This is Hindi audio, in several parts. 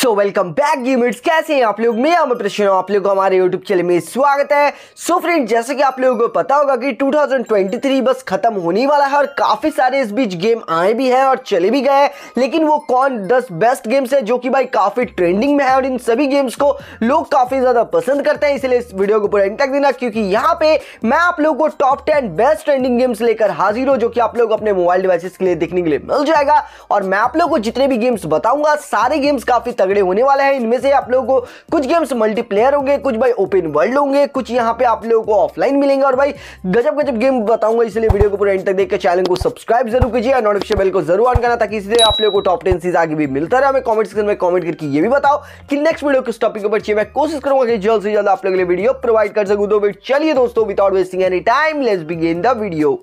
सो वेलकम बैक गेमर्स कैसे हैं आप लोग मैं अमित प्रश्न आप लोग को हमारे यूट्यूब चैनल में स्वागत है सो so फ्रेंड जैसे कि आप लोगों को पता होगा कि 2023 बस खत्म होने वाला है और काफ़ी सारे इस बीच गेम आए भी हैं और चले भी गए लेकिन वो कौन 10 बेस्ट गेम्स है जो कि भाई काफ़ी ट्रेंडिंग में है और इन सभी गेम्स को लोग काफ़ी ज़्यादा पसंद करते हैं इसलिए इस वीडियो को पूरा इंटेक्ट देना क्योंकि यहाँ पे मैं आप लोगों को top ten best trending games लेकर हाजिर हो जो कि आप लोग अपने मोबाइल डिवाइसेस के लिए देखने के लिए मिल जाएगा और मैं आप लोग को जितने भी गेम्स बताऊंगा सारे गेम्स काफ़ी तगड़े होने वाले हैं इनमें से आप लोगों को कुछ गेम्स मल्टीप्लेयर होंगे कुछ भाई ओपन वर्ल्ड होंगे कुछ यहाँ पे आप लोगों को ऑफलाइन मिलेंगे और भाई गजब गजब गेम बताऊंगा इसलिए वीडियो को पूरा एंड तक देख के चैनल को सब्सक्राइब जरूर कीजिए और नोटिफिकेशन बेल को जरूर ऑन करना ताकि इसलिए आप लोगों को टॉप टेन सीज आगे भी मिलता रहे हमें कॉमेंट सेक्शन में कॉमेंट करके ये भी बताओ कि नेक्स्ट वीडियो किस टॉपिक पर चाहिए मैं कोशिश करूंगा कि जल्द से जल्द आप लोगों के लिए वीडियो प्रोवाइड कर सकूँ तो चलिए दोस्तों without wasting any time let's begin the video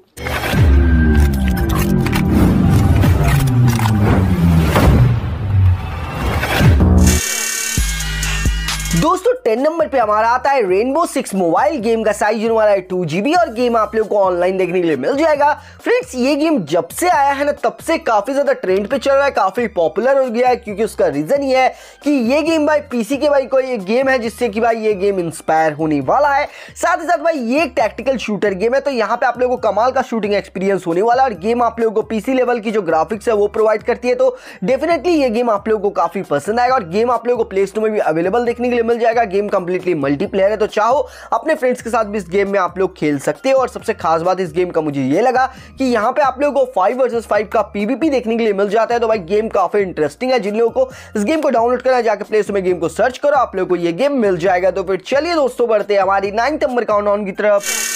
ten number पे हमारा आता है रेनबो सिक्स मोबाइल गेम का साइज होने वाला है टू जीबी और गेम आप लोग को ऑनलाइन देखने के लिए मिल जाएगा फ्रेंड्स ये गेम जब से आया है ना तब से काफी ज्यादा ट्रेंड पे चल रहा है काफी पॉपुलर हो गया है क्योंकि उसका रीजन ये है कि ये गेम भाई पीसी के भाई कोई गेम है जिससे कि भाई ये गेम इंस्पायर होने वाला है साथ ही साथ भाई ये एक टैक्टिकल शूटर गेम है तो यहाँ पे आप लोगों को कमाल का शूटिंग एक्सपीरियंस होने वाला है और गेम आप लोगों को पीसी लेवल की जो ग्राफिक्स है वो प्रोवाइड करती है तो डेफिनेटली ये गेम आप लोगों को काफी पसंद आएगा और गेम आप लोगों को प्ले स्टोर में भी अवेलेबल देखने के लिए मिल जाएगा गेम कंप्लीटली मल्टीप्लेयर है तो चाहो अपने फ्रेंड्स के साथ भी इस गेम में आप लोग खेल सकते हो और सबसे खास बात इस गेम का मुझे ये लगा कि यहाँ पे आप लोगों को फाइव वर्सेज फाइव का पीवीपी देखने के लिए मिल जाता है तो भाई गेम काफी इंटरेस्टिंग है जिन लोगों को इस गेम को डाउनलोड करना जाकर प्ले स्टोर में गेम को सर्च करो आप लोग को ये गेम मिल जाएगा तो फिर चलिए दोस्तों बढ़ते हमारी नाइन्थ नंबर काउंट की तरफ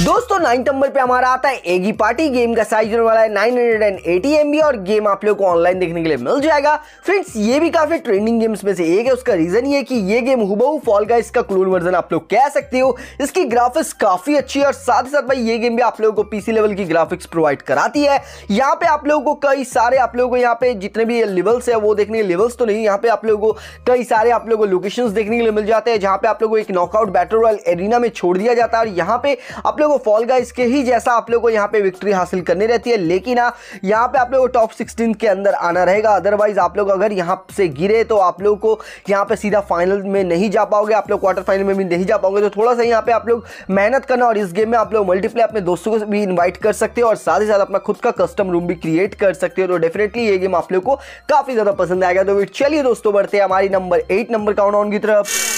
दोस्तों नाइन नंबर पे हमारा आता है एगी पार्टी गेम का साइज वाला है 980 एमबी और गेम आप लोगों को ऑनलाइन देखने के लिए मिल जाएगा फ्रेंड्स ये भी काफी ट्रेंडिंग गेम्स में से एक है उसका रीजन ये कि ये गेम हुबहू फॉल का इसका क्लोन वर्जन आप लोग कह सकते हो इसकी ग्राफिक्स काफी अच्छी है और साथ ही साथ भाई ये गेम भी आप लोगों को पीसी लेवल की ग्राफिक्स प्रोवाइड कराती है यहाँ पे आप लोगों को कई सारे आप लोगों को यहाँ पे जितने भी लेवल्स है वो देखने के लेवल्स तो नहीं यहाँ पे आप लोगों को कई सारे आप लोगों को लोकेशन देखने के लिए मिल जाते हैं जहाँ पे आप लोगों को एक नॉकआउट बैटर रॉयल एरिना में छोड़ दिया जाता है और यहाँ पे आप लोग को फॉल गाइस के ही जैसा आप लोग को यहाँ पे विक्ट्री हासिल करनी रहती है लेकिन हाँ यहाँ पे आप लोग को टॉप सिक्सटीन के अंदर आना रहेगा अदरवाइज आप लोग अगर यहाँ से गिरे तो आप लोग को यहाँ पे सीधा फाइनल में नहीं जा पाओगे आप लोग क्वार्टर फाइनल में भी नहीं जा पाओगे तो थोड़ा सा यहाँ पे आप लोग मेहनत करना और इस गेम में आप लोग मल्टीप्ले अपने दोस्तों को भी इन्वाइट कर सकते हो और साथ ही साथ अपना खुद का कस्टम रूम भी क्रिएट कर सकते हो तो डेफिनेटली ये गेम आप लोग को काफी ज्यादा पसंद आएगा तो चलिए दोस्तों बढ़ते हैं हमारी number eight number count on की तरफ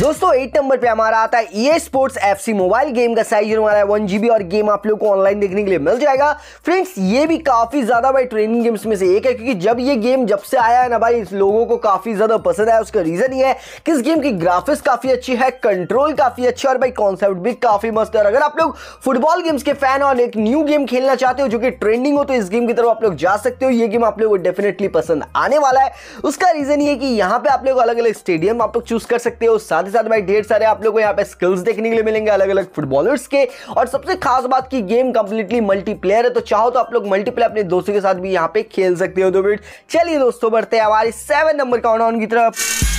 दोस्तों एट नंबर पे हमारा आता है e sports F mobile game का साइज हमारा है वन जीबी और गेम आप लोग को ऑनलाइन देखने के लिए मिल जाएगा फ्रेंड्स ये भी काफी ज्यादा भाई ट्रेनिंग गेम्स में से एक है क्योंकि जब ये गेम जब से आया है ना भाई लोगों को काफी ज्यादा पसंद आया उसका रीजन ये है कि इस गेम की ग्राफिक्स काफी अच्छी है कंट्रोल काफी अच्छी और भाई कॉन्सेप्ट भी काफी मस्त है अगर आप लोग फुटबॉल गेम्स के फैन और एक न्यू गेम खेलना चाहते हो जो कि ट्रेंडिंग हो तो इस गेम की तरफ आप लोग जा सकते हो ये गेम आप लोग को डेफिनेटली पसंद आने वाला है उसका रीजन ये कि यहाँ पे आप लोग अलग अलग स्टेडियम आप लोग चूज कर सकते हो साथ साथ ही साथ भाई ढेर सारे आप लोगों को यहाँ पे स्किल्स देखने के लिए मिलेंगे अलग अलग फुटबॉलर्स के और सबसे खास बात की गेम कंप्लीटली मल्टीप्लेयर है तो चाहो तो आप लोग मल्टीप्लेयर अपने दोस्तों के साथ भी यहाँ पे खेल सकते हो तो फिर चलिए दोस्तों बढ़ते हैं हमारी सेवन नंबर काउंट की तरफ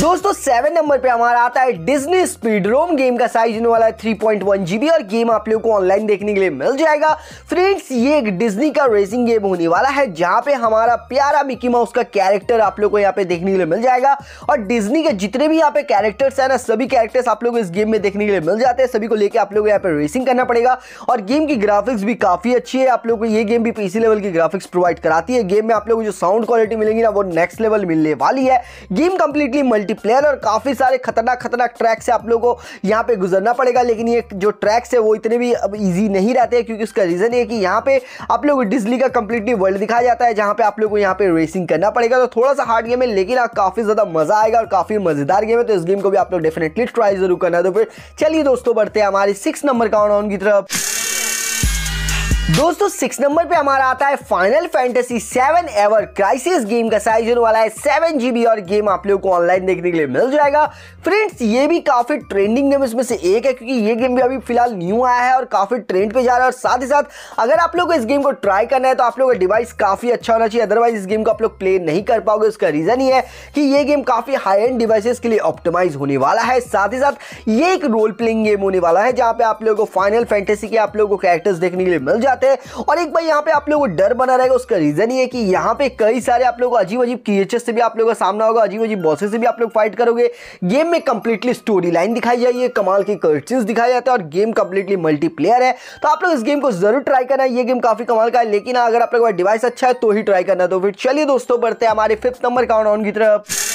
दोस्तों सेवन नंबर पे हमारा आता है डिजनी स्पीड रोम गेम का साइज होने वाला है 3.1 जीबी और गेम आप लोगों को ऑनलाइन देखने के लिए मिल जाएगा फ्रेंड्स ये एक डिजनी का रेसिंग गेम होने वाला है जहां पे हमारा प्यारा मिकी माउस का कैरेक्टर आप लोगों को यहाँ पे देखने के लिए मिल जाएगा और डिजनी के जितने भी यहाँ पे कैरेक्टर्स है ना सभी कैरेक्टर्स आप लोग इस गेम में देखने के लिए मिल जाते हैं सभी को लेकर आप लोग यहाँ पे रेसिंग करना पड़ेगा और गेम की ग्राफिक्स भी काफी अच्छी है आप लोग को ये गेम भी पीसी लेवल की ग्राफिक्स प्रोवाइड कराती है गेम में आप लोग को जो साउंड क्वालिटी मिलेगी ना वो नेक्स्ट लेवल मिलने वाली है गेम कंप्लीटली मल्टीप्लेयर और काफ़ी सारे खतरनाक खतरनाक ट्रैक से आप लोगों को यहाँ पे गुजरना पड़ेगा लेकिन ये जो ट्रैक्स है वो इतने भी अब ईजी नहीं रहते हैं क्योंकि उसका रीज़न ये कि यहाँ पे आप लोग डिजली का कंप्लीटली वर्ल्ड दिखाया जाता है जहाँ पे आप लोग को यहाँ पे रेसिंग करना पड़ेगा तो थोड़ा सा हार्ड गेम है लेकिन हाँ, काफ़ी ज़्यादा मज़ा आएगा और काफ़ी मज़ेदार गेम है तो इस गेम को भी आप लोग डेफिनेटली ट्राई जरूर करना तो फिर चलिए दोस्तों बढ़ते हैं हमारे सिक्स नंबर काउंट की तरफ दोस्तों सिक्स नंबर पे हमारा आता है final fantasy seven ever crisis game का साइज होने वाला है सेवन जीबी और गेम आप लोगों को ऑनलाइन देखने के लिए मिल जाएगा फ्रेंड्स ये भी काफी ट्रेंडिंग गेम इसमें से एक है क्योंकि ये गेम भी अभी फिलहाल न्यू आया है और काफी ट्रेंड पे जा रहा है और साथ ही साथ अगर आप लोग को इस गेम को ट्राई करना है तो आप लोग का डिवाइस काफी अच्छा होना चाहिए अदरवाइज इस गेम को आप लोग प्ले नहीं कर पाओगे उसका रीजन ये है कि ये गेम काफी हाई एंड डिवाइसेस के लिए ऑप्टोमाइज होने वाला है साथ ही साथ ये एक रोल प्लेइंग गेम होने वाला है जहाँ पे आप लोगों को फाइनल फैंटेसी के आप लोगों को कैरेक्टर्स देखने के लिए मिल जाए जाते हैं और एक बार यहाँ पे आप लोगों को डर बना रहेगा उसका रीजन ये कि यहाँ पे कई सारे आप लोगों को अजीब अजीब क्रिएचर से भी आप लोगों का सामना होगा अजीब अजीब बॉसेस से भी आप लोग फाइट करोगे गेम में कंप्लीटली स्टोरी लाइन दिखाई जाए ये कमाल की कर्टन्स दिखाए जाते हैं और गेम कंप्लीटली मल्टीप्लेयर है तो आप लोग इस गेम को जरूर ट्राई करना ये गेम काफी कमाल का है लेकिन अगर आप लोग डिवाइस अच्छा है तो ही ट्राई करना तो फिर चलिए दोस्तों बढ़ते हैं हमारे फिफ्थ नंबर काउंट ऑन की तरफ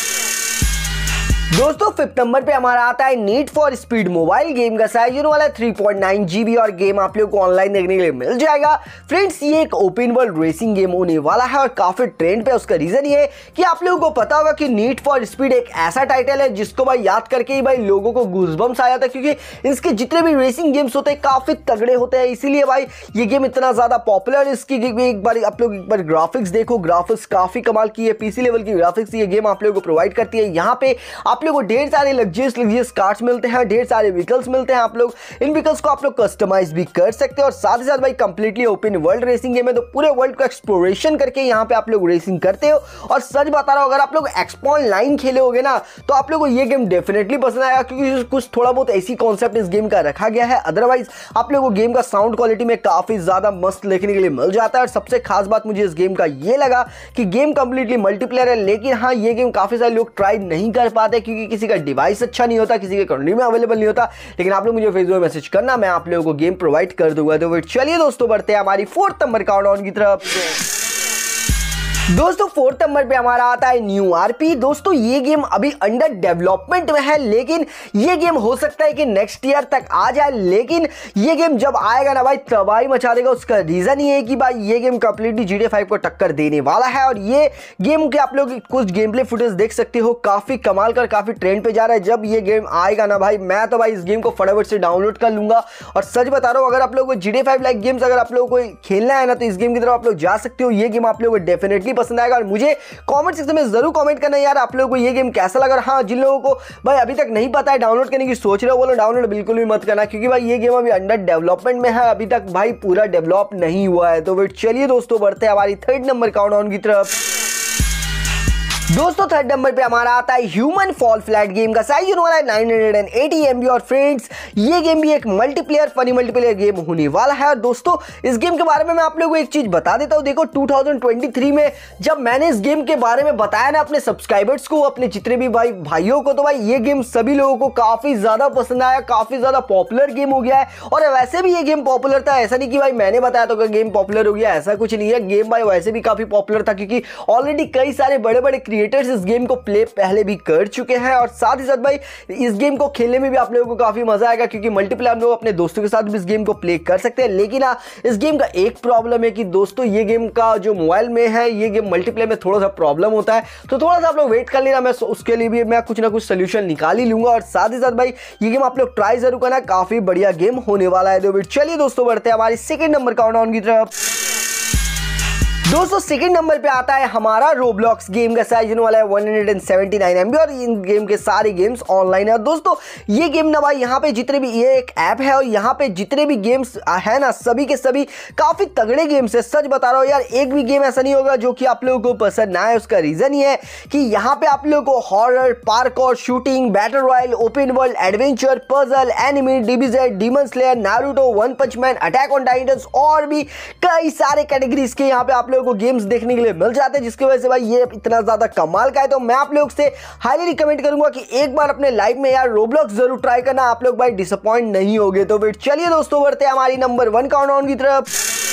दोस्तों फिफ्थ नंबर पे हमारा आता है need for speed mobile game का साइज होने वाला है 3.9 जीबी और गेम आप लोग को ऑनलाइन देखने के लिए मिल जाएगा फ्रेंड्स ये एक ओपन वर्ल्ड रेसिंग गेम होने वाला है और काफी ट्रेंड पे उसका रीजन ये है कि आप लोगों को पता होगा कि नीट फॉर स्पीड एक ऐसा टाइटल है जिसको भाई याद करके ही भाई लोगों को गुजबम्स आया था क्योंकि इसके जितने भी रेसिंग गेम्स होते हैं काफी तगड़े होते हैं इसीलिए भाई ये गेम इतना ज्यादा पॉपुलर है इसकी एक बार आप लोग एक बार ग्राफिक्स देखो ग्राफिक्स काफी कमाल की है पीसी लेवल की ग्राफिक्स ये गेम आप लोगों को प्रोवाइड करती है यहाँ पे आप आप लोग को ढेर सारे लग्जरियस लग्जरियस कार्स मिलते हैं ढेर सारे व्हीकल्स मिलते हैं आप लोग इन व्हीकल्स को आप लोग कस्टमाइज भी कर सकते हैं और साथ ही साथ भाई completely open world racing game है तो पूरे वर्ल्ड को एक्सप्लोरेशन करके यहाँ पे आप लोग रेसिंग करते हो और सच बता रहा हूँ अगर आप लोग एक्सपॉन लाइन खेले हो ना तो आप लोग को ये गेम डेफिनेटली पसंद आएगा क्योंकि कुछ थोड़ा बहुत ऐसी कॉन्सेप्ट इस गेम का रखा गया है अदरवाइज आप लोग को गेम का साउंड क्वालिटी में काफ़ी ज़्यादा मस्त देखने के लिए मिल जाता है और सबसे खास बात मुझे इस गेम का ये लगा कि गेम कंप्लीटली मल्टीप्लेयर है लेकिन हाँ ये गेम काफ़ी सारे लोग ट्राई नहीं कर पाते क्योंकि किसी का डिवाइस अच्छा नहीं होता किसी के कंट्री में अवेलेबल नहीं होता लेकिन आप लोग मुझे फेसबुक में मैसेज करना मैं आप लोगों को गेम प्रोवाइड कर दूंगा तो चलिए दोस्तों बढ़ते हैं हमारी फोर्थ नंबर काउंट की तरफ दोस्तों फोर्थ नंबर पे हमारा आता है न्यू आरपी दोस्तों ये गेम अभी अंडर डेवलपमेंट में है लेकिन ये गेम हो सकता है कि नेक्स्ट ईयर तक आ जाए लेकिन ये गेम जब आएगा ना भाई तबाही मचा देगा उसका रीज़न ये है कि भाई ये गेम कंप्लीटली जी फाइव को टक्कर देने वाला है और ये गेम के आप लोग कुछ गेम प्ले फुटेज देख सकते हो काफ़ी कमाल कर काफ़ी ट्रेंड पे जा रहा है जब ये गेम आएगा ना भाई मैं तो भाई इस गेम को फटाफट से डाउनलोड कर लूंगा और सच बता रहा हूँ अगर आप लोगों को जी फाइव लाइक गेम्स अगर आप लोगों को खेलना है ना तो इस गेम की तरफ आप लोग जा सकते हो ये गेम आप लोगों को डेफिनेटली पसंद आएगा और मुझे कॉमेंट सेक्शन में ज़रूर कॉमेंट करना यार आप लोगों को ये गेम कैसा लगा और हाँ जिन लोगों को भाई अभी तक नहीं पता है डाउनलोड करने की सोच रहे हो बोलो डाउनलोड बिल्कुल भी मत करना क्योंकि भाई ये गेम अभी अंडर डेवलपमेंट में है अभी तक भाई पूरा डेवलप नहीं हुआ है तो वेट चलिए दोस्तों बढ़ते हैं हमारी थर्ड नंबर काउंट की तरफ दोस्तों थर्ड नंबर पे हमारा आता है ह्यूमन फॉल फ्लैट गेम का साइज होने वाला है nine hundred and eighty M B और फ्रेंड्स ये गेम भी एक मल्टीप्लेयर फनी मल्टीप्लेयर गेम होने वाला है और दोस्तों इस गेम के बारे में मैं आप लोगों को एक चीज़ बता देता हूँ देखो 2023 में जब मैंने इस गेम के बारे में बताया ना अपने सब्सक्राइबर्स को अपने जितने भी भाई भाइयों को तो भाई ये गेम सभी लोगों को काफ़ी ज़्यादा पसंद आया काफ़ी ज़्यादा पॉपुलर गेम हो गया है और वैसे भी ये गेम पॉपुलर था ऐसा नहीं कि भाई मैंने बताया तो गेम पॉपुलर हो गया ऐसा कुछ नहीं है गेम भाई वैसे भी काफ़ी पॉपुलर था क्योंकि ऑलरेडी कई सारे बड़े बड़े क्रिएटर्स इस गेम को प्ले पहले भी कर चुके हैं और साथ ही साथ भाई इस गेम को खेलने में भी आप लोगों को काफ़ी मज़ा आएगा क्योंकि मल्टीप्लेयर हम लोग अपने दोस्तों के साथ भी इस गेम को प्ले कर सकते हैं लेकिन हाँ इस गेम का एक प्रॉब्लम है कि दोस्तों ये गेम का जो मोबाइल में है ये गेम मल्टीप्लेयर में थोड़ा सा प्रॉब्लम होता है तो थोड़ा सा आप लोग वेट कर लेना मैं उसके लिए भी मैं कुछ ना कुछ सोल्यूशन निकाल ही लूंगा और साथ ही साथ भाई ये गेम आप लोग ट्राई जरूर करना काफ़ी बढ़िया गेम होने वाला है चलिए दोस्तों बढ़ते हैं हमारी सेकेंड नंबर काउंट की तरफ दोस्तों सेकंड नंबर पे आता है हमारा रोब्लॉक्स गेम का साइज होने वाला है 179 एमबी और इन गेम के सारे गेम्स ऑनलाइन है दोस्तों ये गेम ना भाई यहाँ पे जितने भी ये एक ऐप है और यहाँ पे जितने भी गेम्स है ना सभी के सभी काफ़ी तगड़े गेम्स है सच बता रहा हूँ यार एक भी गेम ऐसा नहीं होगा जो कि आप लोगों को पसंद ना आए उसका रीज़न ये है कि यहाँ पे आप लोगों को हॉरर पार्क और shooting battle royale open world adventure puzzle anime DBZ demon slayer Naruto one punch man attack on titans और भी कई सारे कैटेगरीज के यहाँ पे आप लोग लोगों को गेम्स देखने के लिए मिल जाते हैं जिसकी वजह से भाई ये इतना ज़्यादा कमाल का है तो मैं आप लोग से हाईली रिकमेंड करूंगा कि एक बार अपने लाइफ में यार रोब्लॉक्स जरूर ट्राई करना आप लोग भाई डिसअपॉइंट नहीं होगे तो फिर चलिए दोस्तों बढ़ते हमारी नंबर वन काउंट की तरफ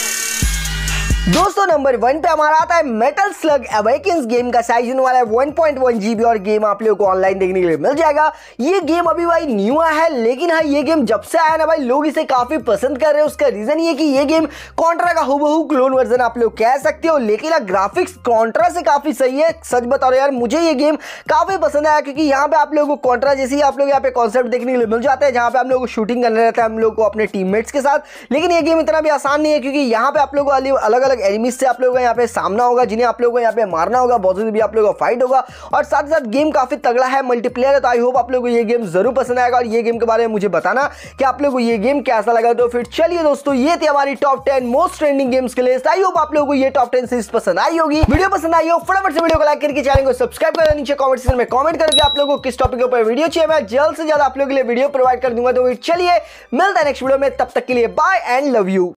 दोस्तों नंबर वन पे हमारा आता है मेटल स्लग अवेकिंस गेम का साइज होने वाला है 1.1 जीबी और गेम आप लोगों को ऑनलाइन देखने के लिए मिल जाएगा ये गेम अभी भाई न्यू आया है लेकिन हाँ ये गेम जब से आया ना भाई लोग इसे काफी पसंद कर रहे हैं उसका रीजन ये कि ये गेम कॉन्ट्रा का हुबहू क्लोन वर्जन आप लोग कह सकते हो लेकिन ग्राफिक्स हाँ, कॉन्ट्रा से काफी सही है सच बता रहे यार मुझे ये गेम काफी पसंद आया क्योंकि यहाँ पे आप लोगों को कॉन्ट्रा ही आप लोग यहाँ पे कॉन्सेप्ट देखने के लिए मिल जाता है जहाँ पे आप लोग को शूटिंग करने रहता है हम लोग को अपने टीममेट्स के साथ लेकिन ये गेम इतना भी आसान नहीं है क्योंकि यहाँ पे आप लोग को अलग अलग अलग एनिमीज से आप लोगों का यहाँ पे सामना होगा जिन्हें आप लोगों को यहाँ पे मारना होगा बहुत भी आप लोगों का फाइट होगा और साथ ही साथ गेम काफ़ी तगड़ा है मल्टीप्लेयर है तो आई होप आप लोगों को ये गेम जरूर पसंद आएगा और ये गेम के बारे में मुझे बताना कि आप लोगों को ये गेम कैसा लगा तो फिर चलिए दोस्तों ये थी हमारी top ten most trending games के लिए आई होप आप लोगों को ये टॉप टेन सीरीज पसंद आई होगी वीडियो पसंद आई हो फटाफट से वीडियो को लाइक करके चैनल को सब्सक्राइब कर नीचे कॉमेंट सेक्शन में कॉमेंट करके आप लोगों को किस टॉपिक के ऊपर वीडियो चाहिए मैं जल्द से जल्द आप लोगों के लिए वीडियो प्रोवाइड कर दूंगा तो चलिए मिलता है नेक्स्ट वीडियो में तब तक के लिए बाय एंड लव यू